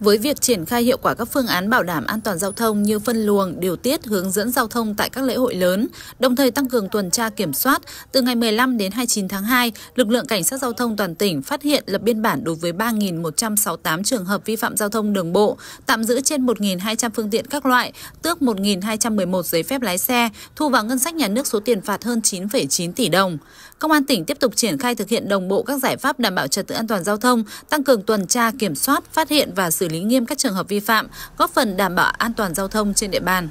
Với việc triển khai hiệu quả các phương án bảo đảm an toàn giao thông như phân luồng, điều tiết, hướng dẫn giao thông tại các lễ hội lớn, đồng thời tăng cường tuần tra kiểm soát, từ ngày 15 đến 29 tháng 2, lực lượng cảnh sát giao thông toàn tỉnh phát hiện lập biên bản đối với 3.168 trường hợp vi phạm giao thông đường bộ, tạm giữ trên 1.200 phương tiện các loại, tước 1.211 giấy phép lái xe, thu vào ngân sách nhà nước số tiền phạt hơn 9,9 tỷ đồng. Công an tỉnh tiếp tục triển khai thực hiện đồng bộ các giải pháp đảm bảo trật tự an toàn giao thông, tăng cường tuần tra, kiểm soát, phát hiện và xử lý nghiêm các trường hợp vi phạm, góp phần đảm bảo an toàn giao thông trên địa bàn.